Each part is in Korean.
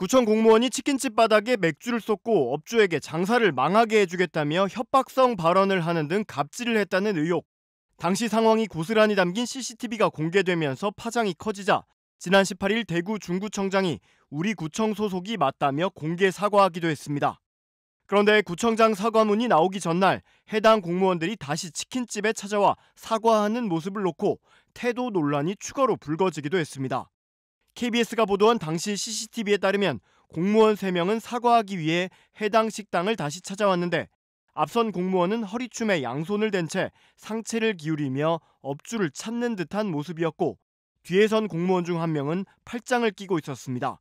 구청 공무원이 치킨집 바닥에 맥주를 쏟고 업주에게 장사를 망하게 해주겠다며 협박성 발언을 하는 등 갑질을 했다는 의혹. 당시 상황이 고스란히 담긴 CCTV가 공개되면서 파장이 커지자 지난 18일 대구 중구청장이 우리 구청 소속이 맞다며 공개 사과하기도 했습니다. 그런데 구청장 사과문이 나오기 전날 해당 공무원들이 다시 치킨집에 찾아와 사과하는 모습을 놓고 태도 논란이 추가로 불거지기도 했습니다. KBS가 보도한 당시 CCTV에 따르면 공무원 3명은 사과하기 위해 해당 식당을 다시 찾아왔는데 앞선 공무원은 허리춤에 양손을 댄 채 상체를 기울이며 업주를 찾는 듯한 모습이었고 뒤에선 공무원 중 한 명은 팔짱을 끼고 있었습니다.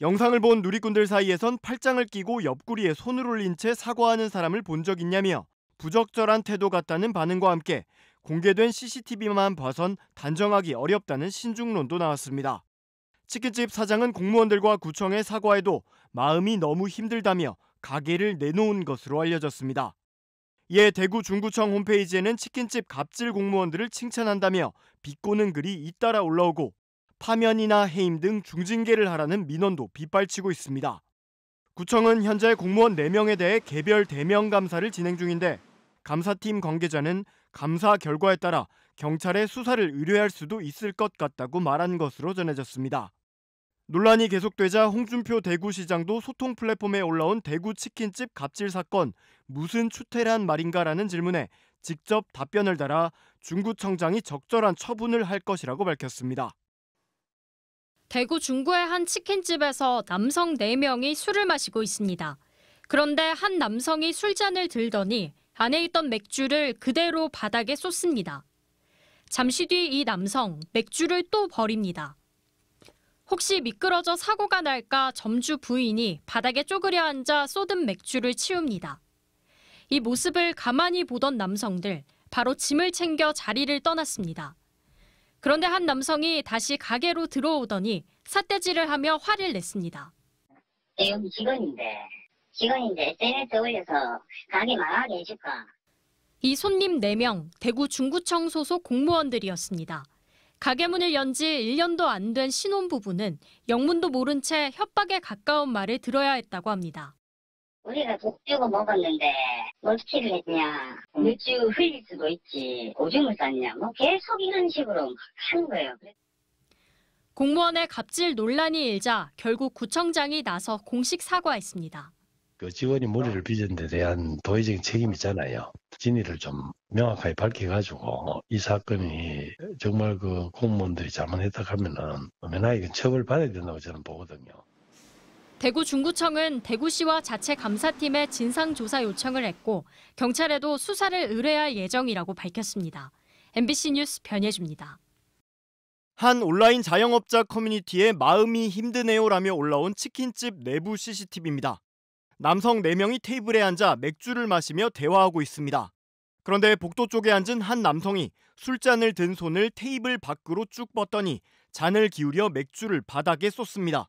영상을 본 누리꾼들 사이에선 팔짱을 끼고 옆구리에 손을 올린 채 사과하는 사람을 본 적 있냐며 부적절한 태도 같다는 반응과 함께 공개된 CCTV만 봐선 단정하기 어렵다는 신중론도 나왔습니다. 치킨집 사장은 공무원들과 구청의사과에도 마음이 너무 힘들다며 가게를 내놓은 것으로 알려졌습니다. 이에 대구 중구청 홈페이지에는 치킨집 갑질 공무원들을 칭찬한다며 비꼬는 글이 잇따라 올라오고 파면이나 해임 등 중징계를 하라는 민원도 빗발치고 있습니다. 구청은 현재 공무원 4명에 대해 개별 대명 감사를 진행 중인데 감사팀 관계자는 감사 결과에 따라 경찰의 수사를 의뢰할 수도 있을 것 같다고 말한 것으로 전해졌습니다. 논란이 계속되자 홍준표 대구시장도 소통 플랫폼에 올라온 대구 치킨집 갑질 사건 무슨 추태란 말인가라는 질문에 직접 답변을 달아 중구청장이 적절한 처분을 할 것이라고 밝혔습니다. 대구 중구의 한 치킨집에서 남성 4명이 술을 마시고 있습니다. 그런데 한 남성이 술잔을 들더니 안에 있던 맥주를 그대로 바닥에 쏟습니다. 잠시 뒤 이 남성 맥주를 또 버립니다. 혹시 미끄러져 사고가 날까 점주 부인이 바닥에 쪼그려 앉아 쏟은 맥주를 치웁니다. 이 모습을 가만히 보던 남성들 바로 짐을 챙겨 자리를 떠났습니다. 그런데 한 남성이 다시 가게로 들어오더니 삿대질을 하며 화를 냈습니다. 네, 여기 직원인데 직원인데 SNS 올려서 가게 망하게 해줄까? 이 손님 4명 대구 중구청 소속 공무원들이었습니다. 가게 문을 연 지 1년도 안 된 신혼부부는 영문도 모른 채 협박에 가까운 말을 들어야 했다고 합니다. 우리가 독주고 먹었는데 뭘 시키를 했냐 물주 흘릴 수도 있지 오줌을 쌌냐 뭐 계속 이런 식으로 하는 거예요. 공무원의 갑질 논란이 일자 결국 구청장이 나서 공식 사과했습니다. 그 지원이 머리를 빚은 데 대한 도의적인 책임이잖아요. 진위를 좀 명확하게 밝혀가지고 이 사건이 정말 그 공무원들이 잘못했다 하면은 엄연하건 처벌 받아야 된다고 저는 보거든요. 대구 중구청은 대구시와 자체 감사팀에 진상조사 요청을 했고 경찰에도 수사를 의뢰할 예정이라고 밝혔습니다. MBC 뉴스 변혜주입니다한 온라인 자영업자 커뮤니티에 마음이 힘드네요라며 올라온 치킨집 내부 CCTV입니다. 남성 4명이 테이블에 앉아 맥주를 마시며 대화하고 있습니다. 그런데 복도 쪽에 앉은 한 남성이 술잔을 든 손을 테이블 밖으로 쭉 뻗더니 잔을 기울여 맥주를 바닥에 쏟습니다.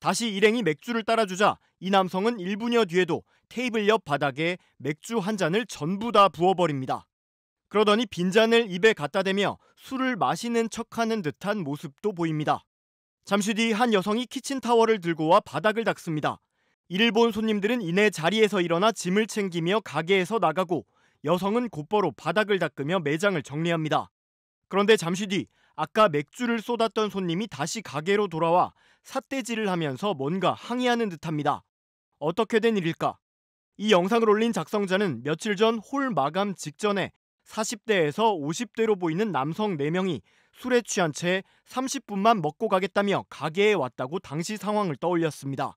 다시 일행이 맥주를 따라주자 이 남성은 1분여 뒤에도 테이블 옆 바닥에 맥주 한 잔을 전부 다 부어버립니다. 그러더니 빈잔을 입에 갖다 대며 술을 마시는 척하는 듯한 모습도 보입니다. 잠시 뒤 한 여성이 키친타월을 들고 와 바닥을 닦습니다. 일본 손님들은 이내 자리에서 일어나 짐을 챙기며 가게에서 나가고 여성은 곧바로 바닥을 닦으며 매장을 정리합니다. 그런데 잠시 뒤 아까 맥주를 쏟았던 손님이 다시 가게로 돌아와 삿대질을 하면서 뭔가 항의하는 듯합니다. 어떻게 된 일일까? 이 영상을 올린 작성자는 며칠 전 홀 마감 직전에 40대에서 50대로 보이는 남성 4명이 술에 취한 채 30분만 먹고 가겠다며 가게에 왔다고 당시 상황을 떠올렸습니다.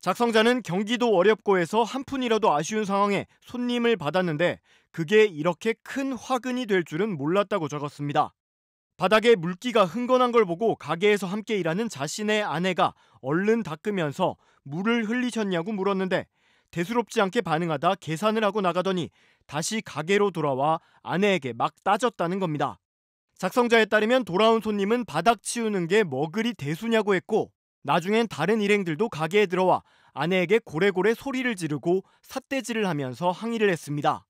작성자는 경기도 어렵고에서 한 푼이라도 아쉬운 상황에 손님을 받았는데 그게 이렇게 큰 화근이 될 줄은 몰랐다고 적었습니다. 바닥에 물기가 흥건한 걸 보고 가게에서 함께 일하는 자신의 아내가 얼른 닦으면서 물을 흘리셨냐고 물었는데 대수롭지 않게 반응하다 계산을 하고 나가더니 다시 가게로 돌아와 아내에게 막 따졌다는 겁니다. 작성자에 따르면 돌아온 손님은 바닥 치우는 게 뭐 그리 대수냐고 했고 나중엔 다른 일행들도 가게에 들어와 아내에게 고래고래 소리를 지르고 삿대질을 하면서 항의를 했습니다.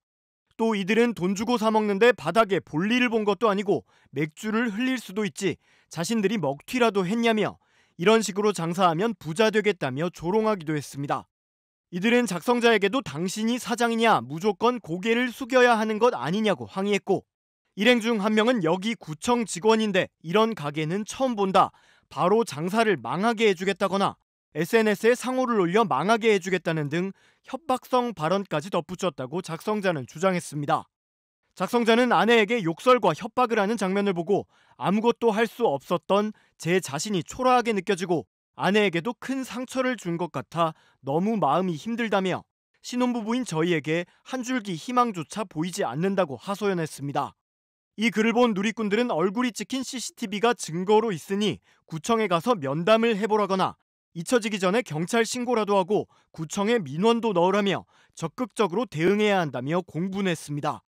또 이들은 돈 주고 사 먹는데 바닥에 볼일을 본 것도 아니고 맥주를 흘릴 수도 있지 자신들이 먹튀라도 했냐며 이런 식으로 장사하면 부자 되겠다며 조롱하기도 했습니다. 이들은 작성자에게도 당신이 사장이냐 무조건 고개를 숙여야 하는 것 아니냐고 항의했고 일행 중 한 명은 여기 구청 직원인데 이런 가게는 처음 본다. 바로 장사를 망하게 해주겠다거나 SNS에 상호를 올려 망하게 해주겠다는 등 협박성 발언까지 덧붙였다고 작성자는 주장했습니다. 작성자는 아내에게 욕설과 협박을 하는 장면을 보고 아무것도 할 수 없었던 제 자신이 초라하게 느껴지고 아내에게도 큰 상처를 준 것 같아 너무 마음이 힘들다며 신혼부부인 저희에게 한 줄기 희망조차 보이지 않는다고 하소연했습니다. 이 글을 본 누리꾼들은 얼굴이 찍힌 CCTV가 증거로 있으니 구청에 가서 면담을 해보라거나 잊혀지기 전에 경찰 신고라도 하고 구청에 민원도 넣으라며 적극적으로 대응해야 한다며 공분했습니다.